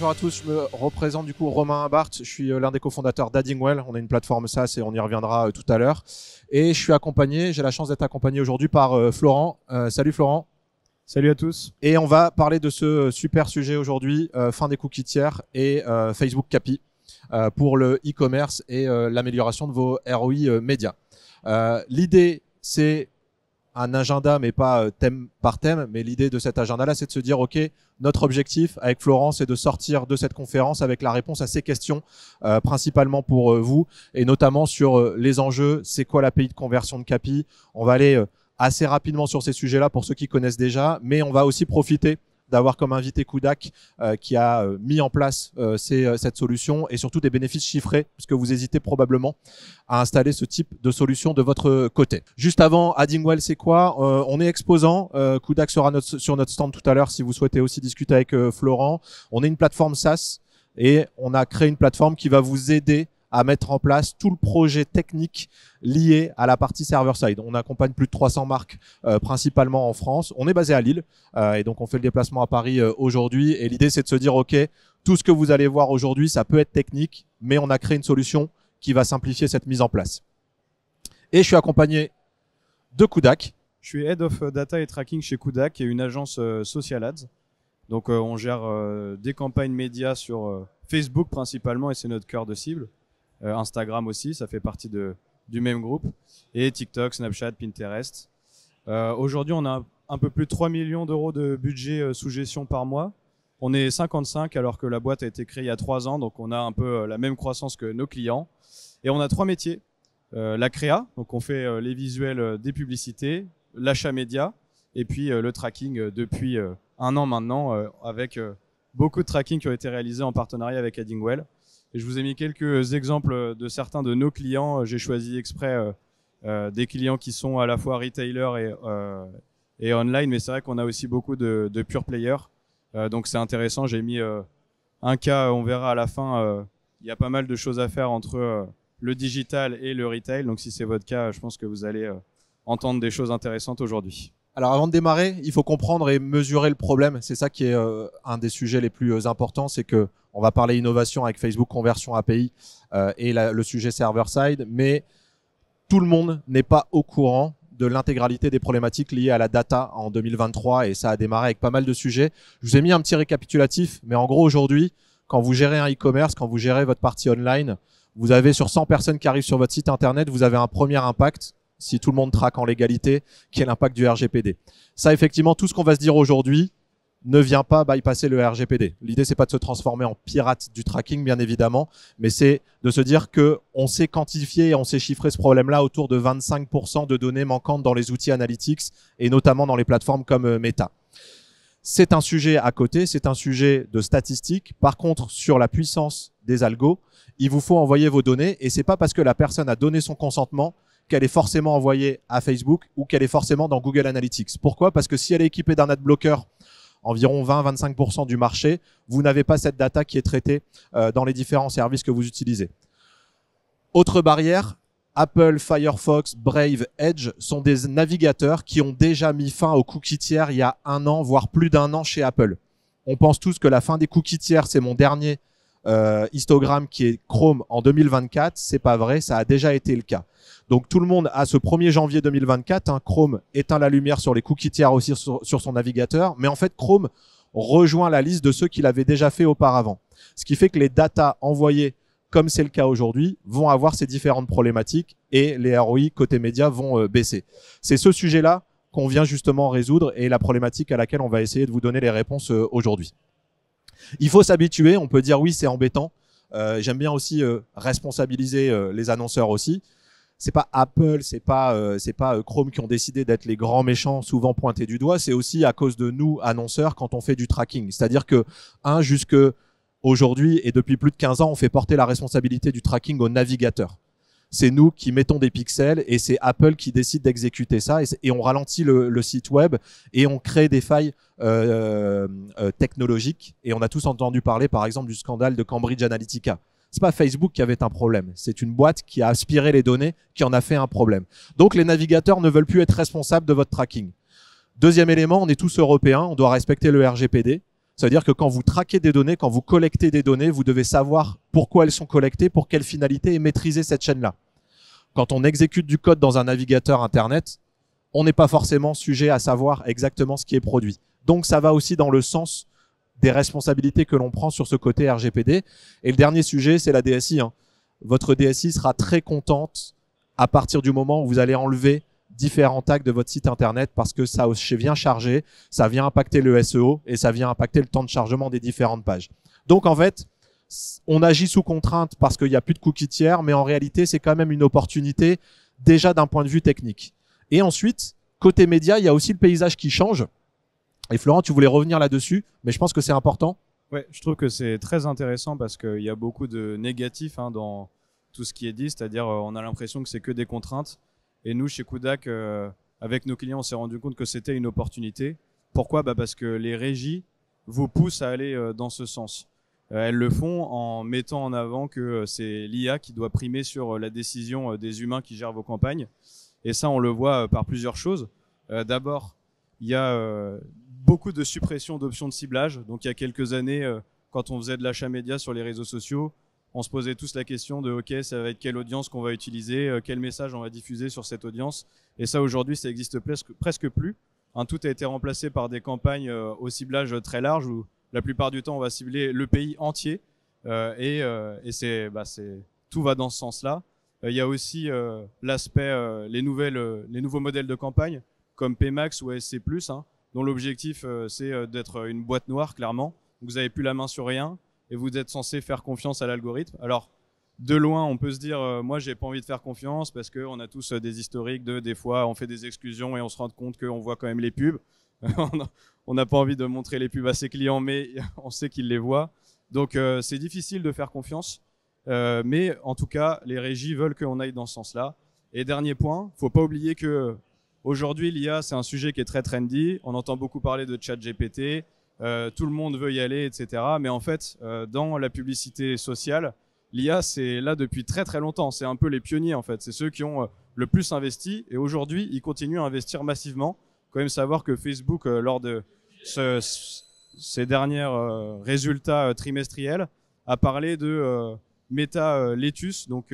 bonjour à tous. Je me représente du coup Romain Bart. Je suis euh, l'un des cofondateurs d'Addingwell. On a une plateforme SaaS et on y reviendra euh, tout à l'heure. Et je suis accompagné, j'ai la chance d'être accompagné aujourd'hui par euh, Florent. salut Florent. Salut à tous. Et on va parler de ce super sujet aujourd'hui, fin des cookies tiers et Facebook CAPI pour le e-commerce et l'amélioration de vos ROI médias. L'idée, c'est un agenda, mais pas euh, thème par thème. Mais l'idée de cet agenda-là, c'est de se dire, OK, notre objectif avec Florence, c'est de sortir de cette conférence avec la réponse à ces questions, euh, principalement pour euh, vous, et notamment sur les enjeux, c'est quoi la l'API de conversion de CAPI. On va aller assez rapidement sur ces sujets-là pour ceux qui connaissent déjà, mais on va aussi profiter d'avoir comme invité Kudak euh, qui a euh, mis en place euh, cette solution et surtout des bénéfices chiffrés, puisque vous hésitez probablement à installer ce type de solution de votre côté. Juste avant, Well c'est quoi On est exposant. Kudak sera notre, sur notre stand tout à l'heure si vous souhaitez aussi discuter avec Florent. On est une plateforme SaaS et on a créé une plateforme qui va vous aider à mettre en place tout le projet technique lié à la partie server-side. On accompagne plus de 300 marques, euh, principalement en France. On est basé à Lille, euh, et donc on fait le déplacement à Paris euh, aujourd'hui. Et l'idée, c'est de se dire, OK, tout ce que vous allez voir aujourd'hui, ça peut être technique, mais on a créé une solution qui va simplifier cette mise en place. Et je suis accompagné de Kudak. Je suis Head of Data et Tracking chez Kudak, et une agence Social Ads. Donc on gère des campagnes médias sur Facebook principalement, et c'est notre cœur de cible. Euh, Instagram aussi, ça fait partie de, du même groupe. Et TikTok, Snapchat, Pinterest. Euh, aujourd'hui, on a un peu plus de 3 millions d'euros de budget euh, sous gestion par mois. On est 55 alors que la boîte a été créée il y a 3 ans, donc on a un peu la même croissance que nos clients. Et on a trois métiers. la créa, donc on fait les visuels des publicités, l'achat média et puis le tracking depuis un an maintenant avec beaucoup de tracking qui ont été réalisés en partenariat avec Addingwell je vous ai mis quelques exemples euh, de certains de nos clients. Euh, j'ai choisi exprès euh, des clients qui sont à la fois retailer et, et online, mais c'est vrai qu'on a aussi beaucoup de, de pure players. donc c'est intéressant. J'ai mis un cas, on verra à la fin. Il y a pas mal de choses à faire entre le digital et le retail. Donc si c'est votre cas, je pense que vous allez entendre des choses intéressantes aujourd'hui. Alors avant de démarrer, il faut comprendre et mesurer le problème. C'est ça qui est euh, un des sujets les plus euh, importants, c'est que on va parler innovation avec Facebook Conversion API euh, et le sujet server-side, mais tout le monde n'est pas au courant de l'intégralité des problématiques liées à la data en 2023 et ça a démarré avec pas mal de sujets. Je vous ai mis un petit récapitulatif, mais en gros aujourd'hui, quand vous gérez un e-commerce, quand vous gérez votre partie online, vous avez sur 100 personnes qui arrivent sur votre site internet, vous avez un premier impact si tout le monde traque en légalité, qui est l'impact du RGPD. Ça, effectivement, tout ce qu'on va se dire aujourd'hui ne vient pas bypasser le RGPD. L'idée, c'est pas de se transformer en pirate du tracking, bien évidemment, mais c'est de se dire que on sait quantifier et on sait chiffrer ce problème-là autour de 25% de données manquantes dans les outils analytics et notamment dans les plateformes comme euh, Meta. C'est un sujet à côté, c'est un sujet de statistique. Par contre, sur la puissance des algos, il vous faut envoyer vos données et c'est pas parce que la personne a donné son consentement qu'elle est forcément envoyée à Facebook ou qu'elle est forcément dans Google Analytics. Pourquoi Parce que si elle est équipée d'un ad blocker, environ 20-25% du marché, vous n'avez pas cette data qui est traitée euh, dans les différents services que vous utilisez. Autre barrière, Apple, Firefox, Brave, Edge sont des navigateurs qui ont déjà mis fin aux cookies tiers il y a un an, voire plus d'un an chez Apple. On pense tous que la fin des cookies tiers, c'est mon dernier euh, histogramme qui est Chrome en 2024, c'est pas vrai, ça a déjà été le cas. Donc tout le monde à ce 1er janvier 2024, hein, Chrome éteint la lumière sur les cookies tiers aussi sur, son navigateur, mais en fait Chrome rejoint la liste de ceux qu'il avait déjà fait auparavant. Ce qui fait que les datas envoyées, comme c'est le cas aujourd'hui, vont avoir ces différentes problématiques et les ROI côté médias vont euh, baisser. C'est ce sujet-là qu'on vient justement résoudre et la problématique à laquelle on va essayer de vous donner les réponses euh, aujourd'hui. Il faut s'habituer, on peut dire oui, c'est embêtant. Euh, j'aime bien aussi euh, responsabiliser euh, les annonceurs aussi. C'est pas Apple, c'est pas c'est pas Chrome qui ont décidé d'être les grands méchants, souvent pointés du doigt. C'est aussi à cause de nous annonceurs quand on fait du tracking. C'est-à-dire que un jusque aujourd'hui et depuis plus de 15 ans, on fait porter la responsabilité du tracking aux navigateurs c'est nous qui mettons des pixels et c'est Apple qui décide d'exécuter ça et, on ralentit le, site web et on crée des failles euh, euh, euh, technologiques et on a tous entendu parler par exemple du scandale de Cambridge Analytica. C'est pas Facebook qui avait un problème, c'est une boîte qui a aspiré les données qui en a fait un problème. Donc les navigateurs ne veulent plus être responsables de votre tracking. Deuxième élément, on est tous européens, on doit respecter le RGPD cest à dire que quand vous traquez des données, quand vous collectez des données, vous devez savoir pourquoi elles sont collectées, pour quelle finalité et maîtriser cette chaîne-là. Quand on exécute du code dans un navigateur Internet, on n'est pas forcément sujet à savoir exactement ce qui est produit. Donc ça va aussi dans le sens des responsabilités que l'on prend sur ce côté RGPD. Et le dernier sujet, c'est la DSI. Hein. Votre DSI sera très contente à partir du moment où vous allez enlever différents tags de votre site internet parce que ça vient charger, ça vient impacter le SEO et ça vient impacter le temps de chargement des différentes pages. Donc en fait, on agit sous contrainte parce qu'il n'y a plus de cookies tiers, mais en réalité, c'est quand même une opportunité déjà d'un point de vue technique. Et ensuite, côté média, il y a aussi le paysage qui change. Et Florent, tu voulais revenir là-dessus, mais je pense que c'est important. Ouais, je trouve que c'est très intéressant parce qu'il y a beaucoup de négatifs hein, dans tout ce qui est dit, c'est-à-dire euh, on a l'impression que c'est que des contraintes. Et nous, chez Kudak, euh, avec nos clients, on s'est rendu compte que c'était une opportunité. Pourquoi bah Parce que les régies vous poussent à aller euh, dans ce sens. Euh, elles le font en mettant en avant que c'est l'IA qui doit primer sur la décision des humains qui gèrent vos campagnes. Et ça, on le voit par plusieurs choses. D'abord, il y a beaucoup de suppression d'options de ciblage. Donc, il y a quelques années, quand on faisait de l'achat média sur les réseaux sociaux, on se posait tous la question de ok ça va être quelle audience qu'on va utiliser, euh, quel message on va diffuser sur cette audience. Et ça aujourd'hui ça existe presque, plus. Hein, tout a été remplacé par des campagnes euh, au ciblage très large où la plupart du temps on va cibler le pays entier euh, et, et bah, c'est tout va dans ce sens-là. Il y a aussi l'aspect les nouvelles les nouveaux modèles de campagne comme Pmax ou SC+, hein, dont l'objectif c'est d'être une boîte noire clairement. Vous n'avez plus la main sur rien, et vous êtes censé faire confiance à l'algorithme. Alors, de loin, on peut se dire, moi, euh, moi, j'ai pas envie de faire confiance parce qu'on a tous euh, des historiques de, des fois, on fait des exclusions et on se rend compte qu'on voit quand même les pubs. on n'a pas envie de montrer les pubs à ses clients, mais on sait qu'ils les voient. Donc, euh, c'est difficile de faire confiance. mais en tout cas, les régies veulent qu'on aille dans ce sens-là. Et dernier point, il faut pas oublier que aujourd'hui, l'IA, c'est un sujet qui est très trendy. On entend beaucoup parler de chat GPT. Euh, tout le monde veut y aller, etc. Mais en fait, euh, dans la publicité sociale, l'IA, c'est là depuis très très longtemps. C'est un peu les pionniers, en fait. C'est ceux qui ont euh, le plus investi. Et aujourd'hui, ils continuent à investir massivement. Quand même savoir que Facebook, lors de ce, ces derniers résultats trimestriels, a parlé de Meta donc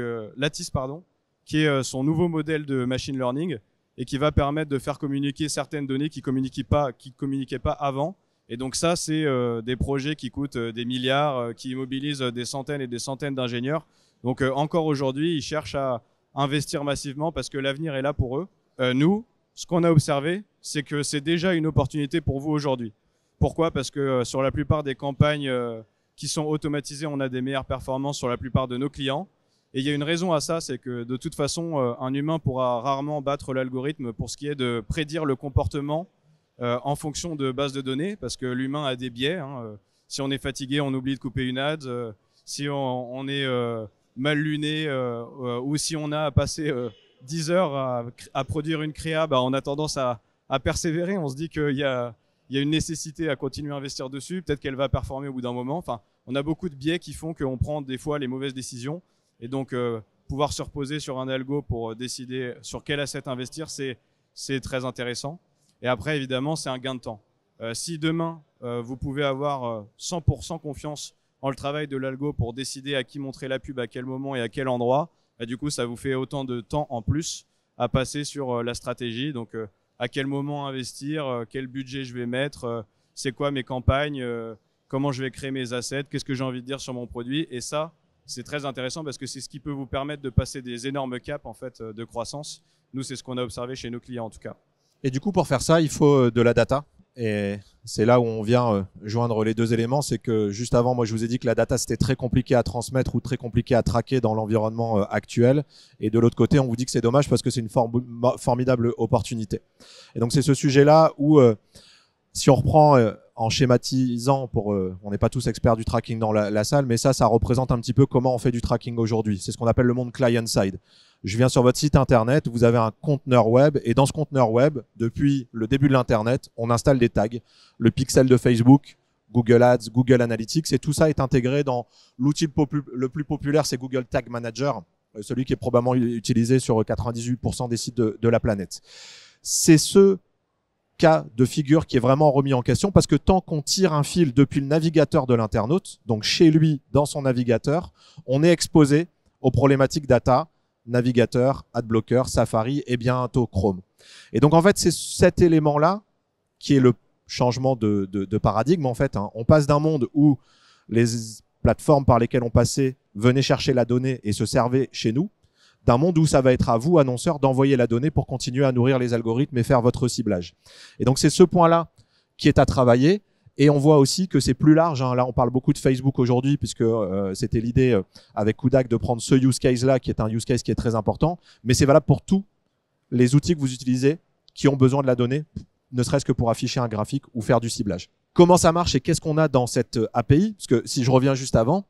pardon, qui est son nouveau modèle de machine learning et qui va permettre de faire communiquer certaines données qui communiquaient qui communiquaient pas avant et donc ça, c'est euh, des projets qui coûtent euh, des milliards, euh, qui mobilisent des centaines et des centaines d'ingénieurs. Donc encore aujourd'hui, ils cherchent à investir massivement parce que l'avenir est là pour eux. nous, ce qu'on a observé, c'est que c'est déjà une opportunité pour vous aujourd'hui. Pourquoi Parce que sur la plupart des campagnes qui sont automatisées, on a des meilleures performances sur la plupart de nos clients. Et il y a une raison à ça, c'est que de toute façon, un humain pourra rarement battre l'algorithme pour ce qui est de prédire le comportement euh, en fonction de bases de données, parce que l'humain a des biais. Hein, euh, si on est fatigué, on oublie de couper une ad. Euh, si on, est mal luné ou si on a passé 10 heures à, produire une créa, bah, on a tendance à, persévérer. On se dit qu'il y a, une nécessité à continuer à investir dessus. Peut-être qu'elle va performer au bout d'un moment. on a beaucoup de biais qui font qu'on prend des fois les mauvaises décisions. Et donc, pouvoir se reposer sur un algo pour décider sur quel asset investir, c'est très intéressant. Et après, évidemment, c'est un gain de temps. Euh, si demain, euh, vous pouvez avoir 100% euh, confiance en le travail de l'algo pour décider à qui montrer la pub, à quel moment et à quel endroit, bah, du coup, ça vous fait autant de temps en plus à passer sur la stratégie. Donc, à quel moment investir, quel budget je vais mettre, c'est quoi mes campagnes, comment je vais créer mes assets, qu'est-ce que j'ai envie de dire sur mon produit. Et ça, c'est très intéressant parce que c'est ce qui peut vous permettre de passer des énormes caps en fait de croissance. Nous, c'est ce qu'on a observé chez nos clients en tout cas. Et du coup, pour faire ça, il faut euh, de la data. Et c'est là où on vient euh, joindre les deux éléments. C'est que juste avant, moi, je vous ai dit que la data, c'était très compliqué à transmettre ou très compliqué à traquer dans l'environnement euh, actuel. Et de l'autre côté, on vous dit que c'est dommage parce que c'est une formidable opportunité. Et donc, c'est ce sujet-là où, si on reprend en schématisant, pour, euh, on n'est pas tous experts du tracking dans la, salle, mais ça, ça représente un petit peu comment on fait du tracking aujourd'hui. C'est ce qu'on appelle le monde client-side. Je viens sur votre site internet, vous avez un conteneur web, et dans ce conteneur web, depuis le début de l'internet, on installe des tags, le pixel de Facebook, Google Ads, Google Analytics, et tout ça est intégré dans l'outil le plus populaire, c'est Google Tag Manager, euh, celui qui est probablement utilisé sur 98% des sites de, de la planète. C'est ce cas de figure qui est vraiment remis en question parce que tant qu'on tire un fil depuis le navigateur de l'internaute, donc chez lui, dans son navigateur, on est exposé aux problématiques data, navigateur, adblocker, Safari et bientôt Chrome. Et donc en fait, c'est cet élément-là qui est le changement de, paradigme. En fait, hein. on passe d'un monde où les plateformes par lesquelles on passait venaient chercher la donnée et se servaient chez nous d'un monde où ça va être à vous, annonceur, d'envoyer la donnée pour continuer à nourrir les algorithmes et faire votre ciblage. Et donc c'est ce point-là qui est à travailler. Et on voit aussi que c'est plus large. Hein. Là, on parle beaucoup de Facebook aujourd'hui, puisque euh, c'était l'idée euh, avec Kudak de prendre ce use case-là, qui est un use case qui est très important. Mais c'est valable pour tous les outils que vous utilisez qui ont besoin de la donnée, ne serait-ce que pour afficher un graphique ou faire du ciblage. Comment ça marche et qu'est-ce qu'on a dans cette euh, API Parce que si je reviens juste avant,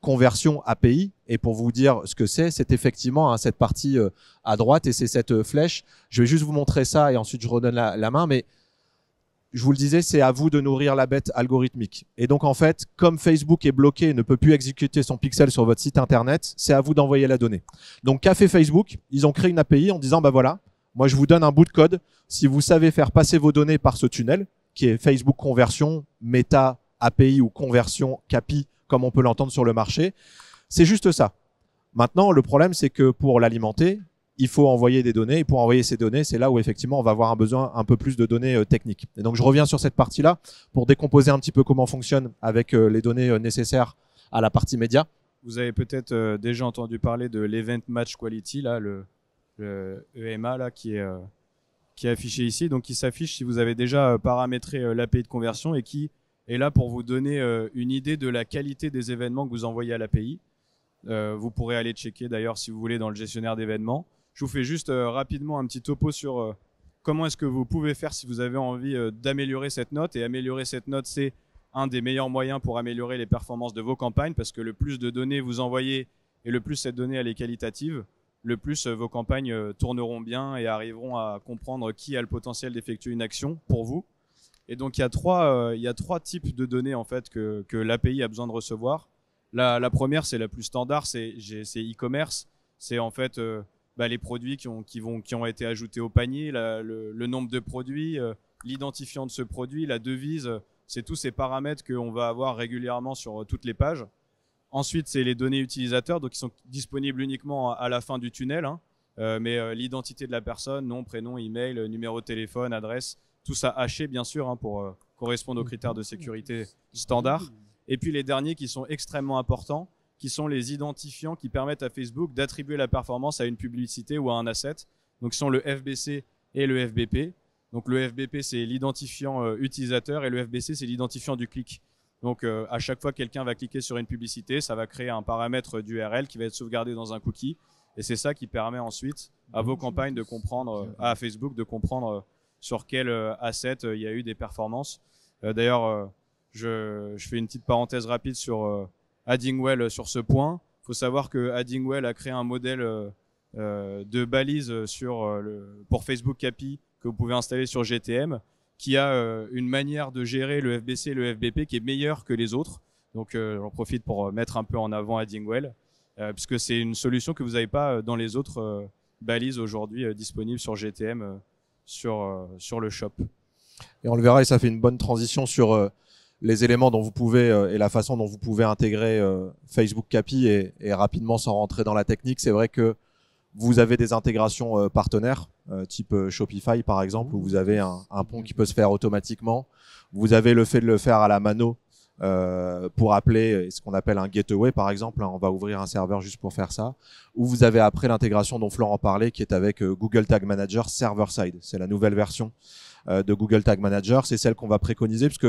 conversion API. Et pour vous dire ce que c'est, c'est effectivement hein, cette partie euh, à droite et c'est cette euh, flèche. Je vais juste vous montrer ça et ensuite je redonne la, main. Mais je vous le disais, c'est à vous de nourrir la bête algorithmique. Et donc en fait, comme Facebook est bloqué et ne peut plus exécuter son pixel sur votre site internet, c'est à vous d'envoyer la donnée. Donc qu'a fait Facebook Ils ont créé une API en disant bah voilà, moi je vous donne un bout de code. Si vous savez faire passer vos données par ce tunnel, qui est Facebook Conversion, Meta API ou Conversion CAPI comme on peut l'entendre sur le marché. C'est juste ça. Maintenant, le problème, c'est que pour l'alimenter, il faut envoyer des données. Et pour envoyer ces données, c'est là où effectivement on va avoir un besoin un peu plus de données euh, techniques. Et donc je reviens sur cette partie-là pour décomposer un petit peu comment fonctionne avec euh, les données euh, nécessaires à la partie média. Vous avez peut-être déjà entendu parler de l'Event Match Quality, là, le, EMA, e là, qui, est, qui est affiché ici, donc il s'affiche si vous avez déjà paramétré l'API de conversion et qui et là, pour vous donner euh, une idée de la qualité des événements que vous envoyez à l'API, euh, vous pourrez aller checker d'ailleurs si vous voulez dans le gestionnaire d'événements. Je vous fais juste euh, rapidement un petit topo sur comment est-ce que vous pouvez faire si vous avez envie d'améliorer cette note. Et améliorer cette note, c'est un des meilleurs moyens pour améliorer les performances de vos campagnes parce que le plus de données vous envoyez et le plus cette donnée est qualitative, le plus vos campagnes tourneront bien et arriveront à comprendre qui a le potentiel d'effectuer une action pour vous et donc il y a trois, euh, il y a trois types de données en fait que, que l'API a besoin de recevoir. La, première, c'est la plus standard, c'est e-commerce. C'est en fait euh, bah, les produits qui ont, qui, vont, qui ont été ajoutés au panier, le, nombre de produits, euh, l'identifiant de ce produit, la devise, c'est tous ces paramètres qu'on va avoir régulièrement sur toutes les pages. Ensuite, c'est les données utilisateurs, donc qui sont disponibles uniquement à, la fin du tunnel, hein. mais l'identité de la personne, nom, prénom, email, numéro de téléphone, adresse, tout ça haché, bien sûr hein, pour euh, correspondre aux critères de sécurité standard. Et puis les derniers qui sont extrêmement importants, qui sont les identifiants qui permettent à Facebook d'attribuer la performance à une publicité ou à un asset. Donc ce sont le FBC et le FBP. Donc le FBP c'est l'identifiant euh, utilisateur et le FBC c'est l'identifiant du clic. Donc euh, à chaque fois que quelqu'un va cliquer sur une publicité, ça va créer un paramètre d'URL qui va être sauvegardé dans un cookie. Et c'est ça qui permet ensuite à vos campagnes de comprendre, à Facebook de comprendre sur quel euh, asset euh, il y a eu des performances. Euh, d'ailleurs, je, fais une petite parenthèse rapide sur Addingwell sur ce point. Il faut savoir que Addingwell a créé un modèle de balise pour Facebook API que vous pouvez installer sur GTM, qui a une manière de gérer le FBC et le FBP qui est meilleure que les autres. Donc j'en profite pour mettre un peu en avant Addingwell, puisque c'est une solution que vous n'avez pas dans les autres balises aujourd'hui disponibles sur GTM sur, euh, sur le shop. Et on le verra, et ça fait une bonne transition sur euh, les éléments dont vous pouvez euh, et la façon dont vous pouvez intégrer Facebook Capi et, rapidement sans rentrer dans la technique. C'est vrai que vous avez des intégrations partenaires, type Shopify par exemple, où vous avez un, un, pont qui peut se faire automatiquement. Vous avez le fait de le faire à la mano euh, pour appeler euh, ce qu'on appelle un gateway par exemple. Hein, on va ouvrir un serveur juste pour faire ça. Ou vous avez après l'intégration dont Florent parlait qui est avec euh, Google Tag Manager server side. C'est la nouvelle version de Google Tag Manager. C'est celle qu'on va préconiser puisque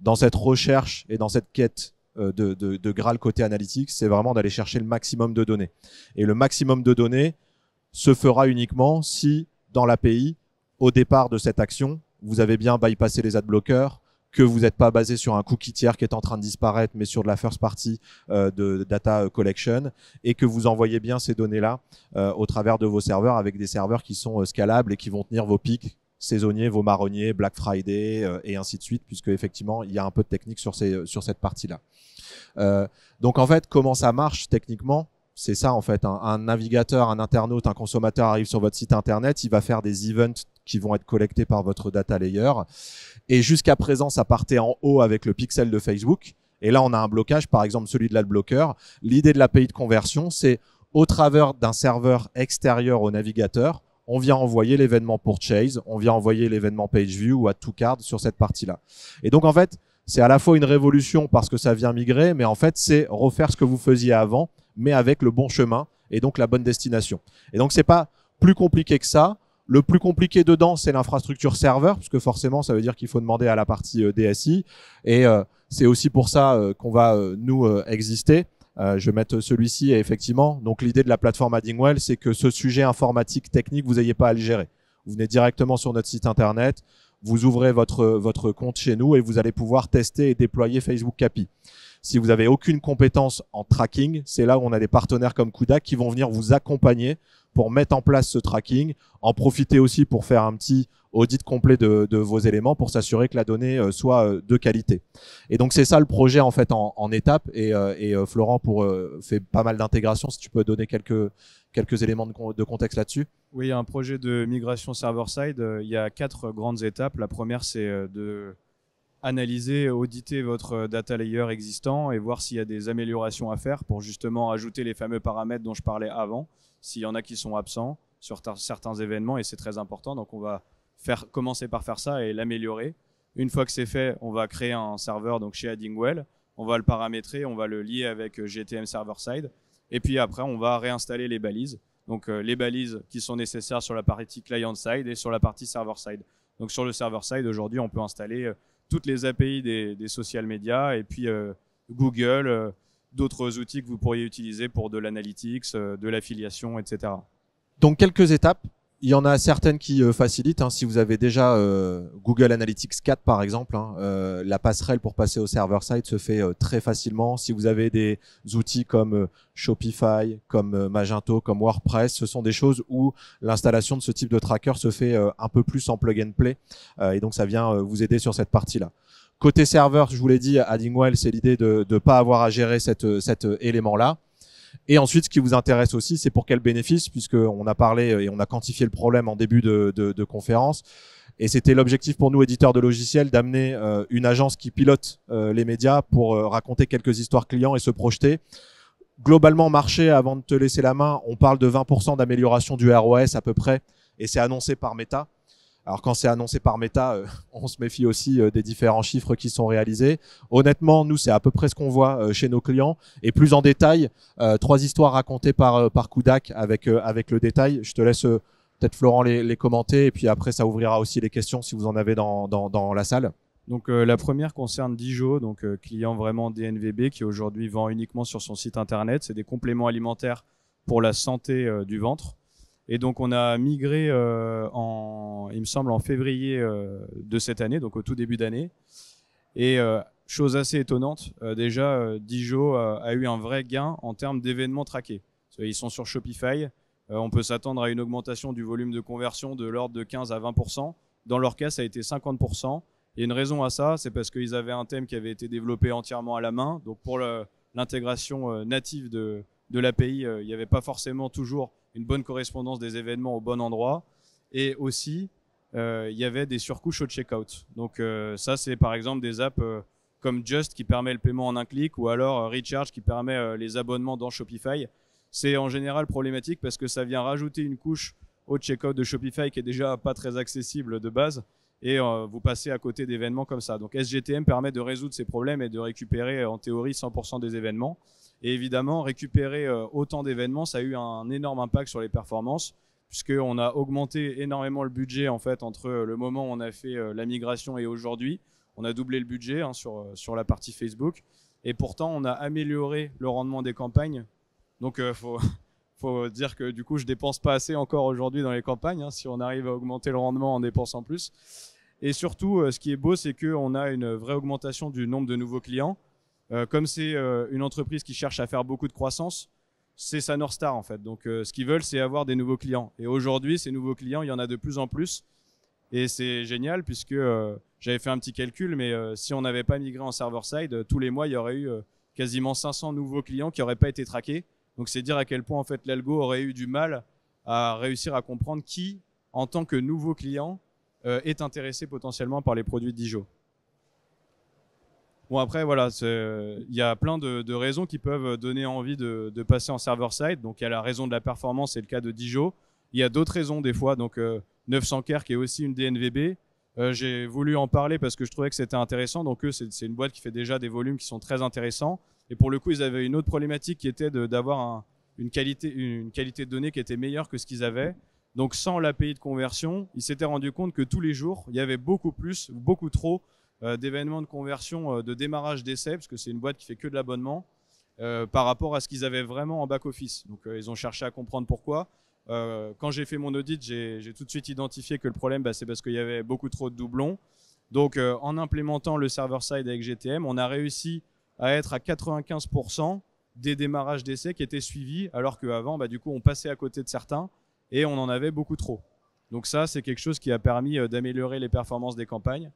dans cette recherche et dans cette quête de, de, de Graal côté analytique, c'est vraiment d'aller chercher le maximum de données. Et le maximum de données se fera uniquement si dans l'API, au départ de cette action, vous avez bien bypassé les ad bloqueurs, que vous n'êtes pas basé sur un cookie tiers qui est en train de disparaître, mais sur de la first party euh, de data euh, collection, et que vous envoyez bien ces données-là euh, au travers de vos serveurs avec des serveurs qui sont scalables et qui vont tenir vos pics saisonniers, vos marronniers, Black Friday et ainsi de suite, puisque effectivement il y a un peu de technique sur, ces, sur cette partie-là. donc en fait, comment ça marche techniquement c'est ça en fait. Un, navigateur, un internaute, un consommateur arrive sur votre site internet, il va faire des events qui vont être collectés par votre data layer. Et jusqu'à présent, ça partait en haut avec le pixel de Facebook. Et là, on a un blocage, par exemple celui de l'adblocker. L'idée de l'API de conversion, c'est au travers d'un serveur extérieur au navigateur, on vient envoyer l'événement pour Chase, on vient envoyer l'événement PageView ou à card sur cette partie-là. Et donc en fait, c'est à la fois une révolution parce que ça vient migrer, mais en fait, c'est refaire ce que vous faisiez avant, mais avec le bon chemin et donc la bonne destination. Et donc c'est pas plus compliqué que ça. Le plus compliqué dedans, c'est l'infrastructure serveur, puisque forcément, ça veut dire qu'il faut demander à la partie euh, DSI. Et euh, c'est aussi pour ça euh, qu'on va nous exister. je vais mettre celui-ci et effectivement, donc l'idée de la plateforme Addingwell, c'est que ce sujet informatique technique, vous n'ayez pas à le gérer. Vous venez directement sur notre site internet, vous ouvrez votre, votre compte chez nous et vous allez pouvoir tester et déployer Facebook API. Si vous n'avez aucune compétence en tracking, c'est là où on a des partenaires comme Kuda qui vont venir vous accompagner pour mettre en place ce tracking, en profiter aussi pour faire un petit audit complet de, vos éléments pour s'assurer que la donnée euh, soit euh, de qualité. Et donc c'est ça le projet en fait en, étape. Et, euh, Florent pour fait pas mal d'intégrations. Si tu peux donner quelques quelques éléments de, de contexte là-dessus. Oui, il un projet de migration server-side. Il y a quatre grandes étapes. La première c'est de analyser, auditer votre euh, data layer existant et voir s'il y a des améliorations à faire pour justement ajouter les fameux paramètres dont je parlais avant, s'il y en a qui sont absents sur certains événements et c'est très important. Donc on va faire, commencer par faire ça et l'améliorer. Une fois que c'est fait, on va créer un serveur donc chez Addingwell, on va le paramétrer, on va le lier avec euh, GTM Server Side et puis après on va réinstaller les balises. Donc euh, les balises qui sont nécessaires sur la partie client side et sur la partie server side. Donc sur le server side aujourd'hui, on peut installer toutes les API des, des social media et puis euh, Google, euh, d'autres outils que vous pourriez utiliser pour de l'analytics, euh, de l'affiliation, etc. Donc quelques étapes il y en a certaines qui euh, facilitent. Hein. si vous avez déjà euh, Google Analytics 4 par exemple, hein, euh, la passerelle pour passer au server side se fait très facilement. Si vous avez des outils comme Shopify, comme Magento, comme WordPress, ce sont des choses où l'installation de ce type de tracker se fait un peu plus en plug and play, et donc ça vient vous aider sur cette partie-là. Côté serveur, je vous l'ai dit, à c'est l'idée de ne pas avoir à gérer cet élément-là. Et ensuite, ce qui vous intéresse aussi, c'est pour quel bénéfice, puisqu'on a parlé et on a quantifié le problème en début de, conférence. Et c'était l'objectif pour nous, éditeurs de logiciels, d'amener euh, une agence qui pilote euh, les médias pour euh, raconter quelques histoires clients et se projeter. Globalement, marché, avant de te laisser la main, on parle de 20% d'amélioration du ROS à peu près, et c'est annoncé par Meta. Alors quand c'est annoncé par Meta, euh, on se méfie aussi euh, des différents chiffres qui sont réalisés. Honnêtement, nous, c'est à peu près ce qu'on voit euh, chez nos clients. Et plus en détail, trois histoires racontées par, par Kudak avec, avec le détail. Je te laisse peut-être Florent les, commenter et puis après, ça ouvrira aussi les questions si vous en avez dans, dans, dans la salle. Donc la première concerne Dijo, donc client vraiment DNVB qui aujourd'hui vend uniquement sur son site internet. C'est des compléments alimentaires pour la santé du ventre. Et donc on a migré euh, en, il me semble, en février euh, de cette année, donc au tout début d'année. Et euh, chose assez étonnante, déjà Dijo a eu un vrai gain en termes d'événements traqués. Ils sont sur Shopify. on peut s'attendre à une augmentation du volume de conversion de l'ordre de 15 à 20 Dans leur cas, ça a été 50 Et une raison à ça, c'est parce qu'ils avaient un thème qui avait été développé entièrement à la main. Donc pour l'intégration native de, de l'API, il n'y avait pas forcément toujours une bonne correspondance des événements au bon endroit. Et aussi, euh, il y avait des surcouches au checkout. Donc euh, ça, c'est par exemple des apps euh, comme Just qui permet le paiement en un clic ou alors Recharge qui permet les abonnements dans Shopify. C'est en général problématique parce que ça vient rajouter une couche au checkout de Shopify qui est déjà pas très accessible de base et vous passez à côté d'événements comme ça. Donc SGTM permet de résoudre ces problèmes et de récupérer en théorie 100% des événements. Et évidemment, récupérer euh, autant d'événements, ça a eu un énorme impact sur les performances, puisqu'on a augmenté énormément le budget en fait entre euh, le moment où on a fait euh, la migration et aujourd'hui. On a doublé le budget hein, sur, la partie Facebook. Et pourtant, on a amélioré le rendement des campagnes. Donc, il faut, dire que du coup, je dépense pas assez encore aujourd'hui dans les campagnes. Hein, si on arrive à augmenter le rendement en dépensant plus. Et surtout, ce qui est beau, c'est qu'on a une vraie augmentation du nombre de nouveaux clients. Euh, comme c'est euh, une entreprise qui cherche à faire beaucoup de croissance, c'est sa North Star en fait. Donc euh, ce qu'ils veulent, c'est avoir des nouveaux clients. Et aujourd'hui, ces nouveaux clients, il y en a de plus en plus. Et c'est génial puisque j'avais fait un petit calcul, mais si on n'avait pas migré en server-side, tous les mois, il y aurait eu quasiment 500 nouveaux clients qui n'auraient pas été traqués. Donc c'est dire à quel point en fait l'algo aurait eu du mal à réussir à comprendre qui, en tant que nouveau client, est intéressé potentiellement par les produits Dijo. Bon, après, voilà, il y a plein de, raisons qui peuvent donner envie de, passer en server-side. Donc, il y a la raison de la performance, c'est le cas de Dijon. Il y a d'autres raisons, des fois. Donc, 900 euh, 900 qui est aussi une DNVB. Euh, j'ai voulu en parler parce que je trouvais que c'était intéressant. Donc, eux, c'est une boîte qui fait déjà des volumes qui sont très intéressants. Et pour le coup, ils avaient une autre problématique qui était d'avoir une, qualité, une qualité de données qui était meilleure que ce qu'ils avaient. Donc, sans l'API de conversion, ils s'étaient rendu compte que tous les jours, il y avait beaucoup plus, beaucoup trop euh, d'événements de conversion, euh, de démarrage d'essai, parce que c'est une boîte qui fait que de l'abonnement, euh, par rapport à ce qu'ils avaient vraiment en back-office. Donc ils ont cherché à comprendre pourquoi. quand j'ai fait mon audit, j'ai tout de suite identifié que le problème, bah, c'est parce qu'il y avait beaucoup trop de doublons. Donc en implémentant le server-side avec GTM, on a réussi à être à 95% des démarrages d'essais qui étaient suivis, alors qu'avant, bah, du coup, on passait à côté de certains et on en avait beaucoup trop. Donc ça, c'est quelque chose qui a permis d'améliorer les performances des campagnes.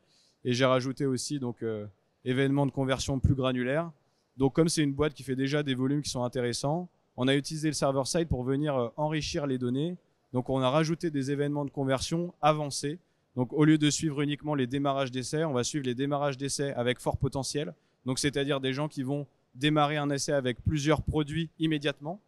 Et j'ai rajouté aussi donc euh, événements de conversion plus granulaires. Donc comme c'est une boîte qui fait déjà des volumes qui sont intéressants, on a utilisé le server side pour venir euh, enrichir les données. Donc on a rajouté des événements de conversion avancés. Donc au lieu de suivre uniquement les démarrages d'essais, on va suivre les démarrages d'essais avec fort potentiel. Donc c'est-à-dire des gens qui vont démarrer un essai avec plusieurs produits immédiatement.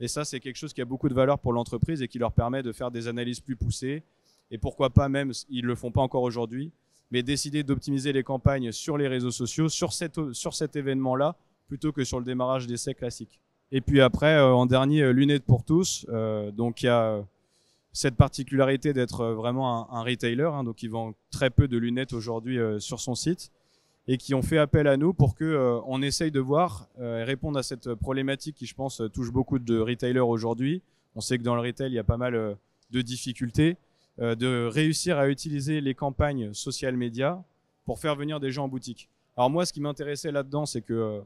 Et ça, c'est quelque chose qui a beaucoup de valeur pour l'entreprise et qui leur permet de faire des analyses plus poussées. Et pourquoi pas même, ils ne le font pas encore aujourd'hui, mais décider d'optimiser les campagnes sur les réseaux sociaux, sur, sur cet événement-là, plutôt que sur le démarrage d'essais classiques. Et puis après, euh, en dernier, euh, lunettes pour tous. Euh, donc il y a cette particularité d'être vraiment un, retailer, hein, donc ils vend très peu de lunettes aujourd'hui sur son site et qui ont fait appel à nous pour que on essaye de voir et répondre à cette problématique qui, je pense, touche beaucoup de retailers aujourd'hui. On sait que dans le retail, il y a pas mal de difficultés. Euh, de réussir à utiliser les campagnes social media pour faire venir des gens en boutique. Alors moi, ce qui m'intéressait là-dedans, c'est que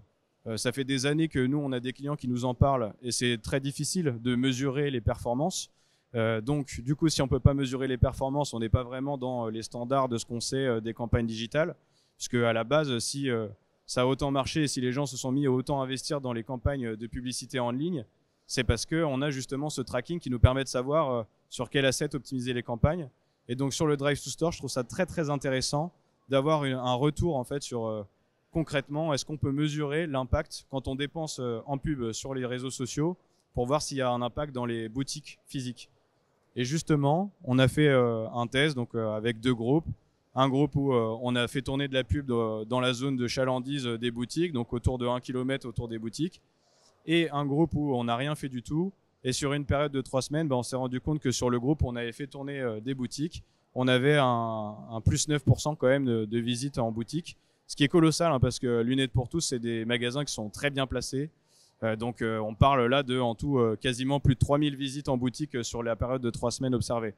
euh, ça fait des années que nous, on a des clients qui nous en parlent et c'est très difficile de mesurer les performances. Euh, donc, du coup, si on ne peut pas mesurer les performances, on n'est pas vraiment dans les standards de ce qu'on sait des campagnes digitales. Puisque à la base, si ça a autant marché et si les gens se sont mis à autant investir dans les campagnes de publicité en ligne, c'est parce qu'on a justement ce tracking qui nous permet de savoir euh, sur quel asset optimiser les campagnes. Et donc sur le Drive to Store, je trouve ça très très intéressant d'avoir un retour en fait sur euh, concrètement est-ce qu'on peut mesurer l'impact quand on dépense euh, en pub sur les réseaux sociaux pour voir s'il y a un impact dans les boutiques physiques. Et justement, on a fait un test donc avec deux groupes. Un groupe où on a fait tourner de la pub dans la zone de chalandise des boutiques, donc autour de 1 km autour des boutiques et un groupe où on n'a rien fait du tout. Et sur une période de trois semaines, ben, on s'est rendu compte que sur le groupe, on avait fait tourner euh, des boutiques. On avait un, plus 9% quand même de, visites en boutique, ce qui est colossal hein, parce que Lunette pour tous, c'est des magasins qui sont très bien placés. Euh, donc euh, on parle là de en tout quasiment plus de 3000 visites en boutique sur la période de trois semaines observée.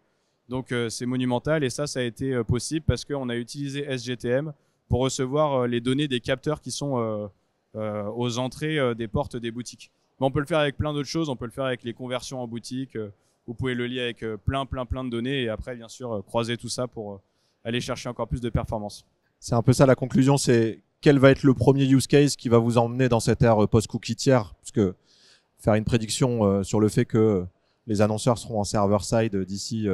Donc c'est monumental et ça, ça a été possible parce qu'on a utilisé SGTM pour recevoir les données des capteurs qui sont euh, aux entrées euh, des portes des boutiques. Mais on peut le faire avec plein d'autres choses, on peut le faire avec les conversions en boutique, euh, vous pouvez le lier avec plein, plein, plein de données et après, bien sûr, croiser tout ça pour aller chercher encore plus de performance. C'est un peu ça la conclusion, c'est quel va être le premier use case qui va vous emmener dans cette ère post-cookie tiers Parce que faire une prédiction sur le fait que les annonceurs seront en server-side d'ici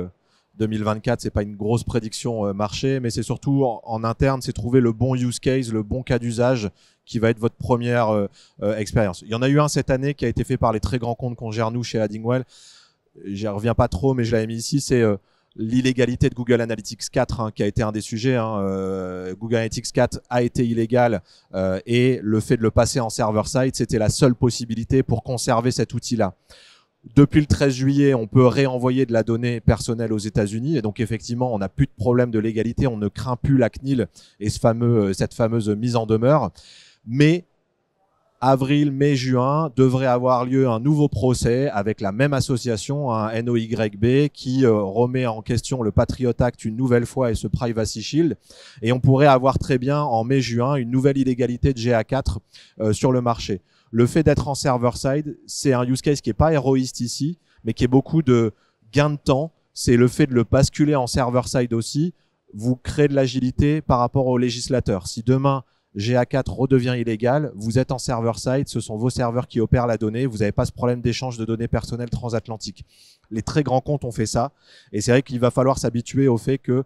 2024, c'est pas une grosse prédiction marché, mais c'est surtout en interne, c'est trouver le bon use case, le bon cas d'usage qui va être votre première euh, euh, expérience. Il y en a eu un cette année qui a été fait par les très grands comptes qu'on gère nous chez Addingwell. J'y reviens pas trop, mais je l'avais mis ici. C'est euh, l'illégalité de Google Analytics 4, hein, qui a été un des sujets. Hein, Google Analytics 4 a été illégal et le fait de le passer en server-side, c'était la seule possibilité pour conserver cet outil-là. Depuis le 13 juillet, on peut réenvoyer de la donnée personnelle aux États-Unis et donc effectivement, on n'a plus de problème de légalité, on ne craint plus la CNIL et ce fameux, cette fameuse mise en demeure mais avril, mai, juin, devrait avoir lieu un nouveau procès avec la même association, un NOYB, qui euh, remet en question le Patriot Act une nouvelle fois et ce Privacy Shield. Et on pourrait avoir très bien en mai-juin une nouvelle illégalité de GA4 euh, sur le marché. Le fait d'être en server-side, c'est un use case qui n'est pas héroïste ici, mais qui est beaucoup de gain de temps. C'est le fait de le basculer en server-side aussi. Vous créez de l'agilité par rapport aux législateurs. Si demain, GA4 redevient illégal, vous êtes en server-side, ce sont vos serveurs qui opèrent la donnée, vous n'avez pas ce problème d'échange de données personnelles transatlantiques. Les très grands comptes ont fait ça, et c'est vrai qu'il va falloir s'habituer au fait que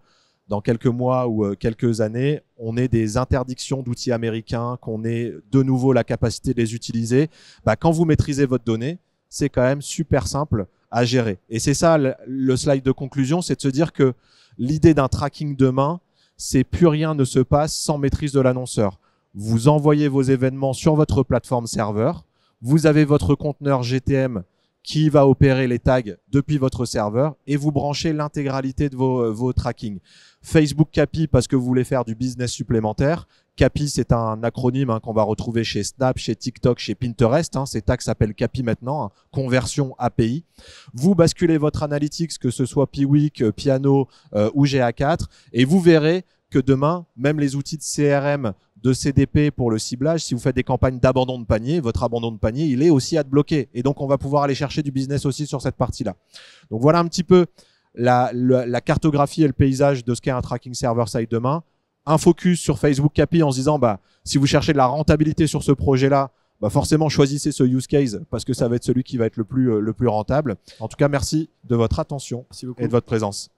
dans quelques mois ou euh, quelques années, on ait des interdictions d'outils américains, qu'on ait de nouveau la capacité de les utiliser. Bah, quand vous maîtrisez votre donnée, c'est quand même super simple à gérer. Et c'est ça le slide de conclusion, c'est de se dire que l'idée d'un tracking demain, c'est plus rien ne se passe sans maîtrise de l'annonceur vous envoyez vos événements sur votre plateforme serveur, vous avez votre conteneur GTM qui va opérer les tags depuis votre serveur et vous branchez l'intégralité de vos, euh, vos tracking. Facebook CAPI parce que vous voulez faire du business supplémentaire. CAPI, c'est un acronyme hein, qu'on va retrouver chez Snap, chez TikTok, chez Pinterest. Hein, ces tags s'appellent CAPI maintenant, hein. conversion API. Vous basculez votre analytics, que ce soit Piwik, euh, Piano euh, ou GA4, et vous verrez que demain, même les outils de CRM, de CDP pour le ciblage, si vous faites des campagnes d'abandon de panier, votre abandon de panier, il est aussi à bloquer. Et donc, on va pouvoir aller chercher du business aussi sur cette partie-là. Donc, voilà un petit peu la, cartographie et le paysage de ce qu'est un tracking server-side demain. Un focus sur Facebook capi en se disant, bah, si vous cherchez de la rentabilité sur ce projet-là, bah forcément choisissez ce use case parce que ça va être celui qui va être le plus, euh, le plus rentable. En tout cas, merci de votre attention et de votre présence.